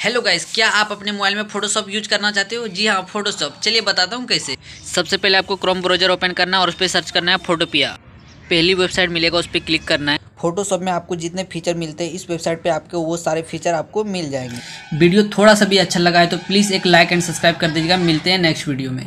hello guys क्या आप अपने मोबाइल में फोटोशॉप यूज करना चाहते हो जी हाँ फोटोशॉप चलिए बताता हूँ कैसे सबसे पहले आपको क्रोम ब्राउजर ओपन करना है और उस पर सर्च करना है फोटोपिया पहली वेबसाइट मिलेगा उस पर क्लिक करना है फोटोशॉप में आपको जितने फीचर मिलते हैं इस वेबसाइट पे आपके वो सारे फीचर आपको मिल जाएंगे वीडियो थोड़ा सा भी अच्छा लगा है तो प्लीज़ एक लाइक एंड सब्सक्राइब कर दीजिएगा मिलते हैं नेक्स्ट वीडियो में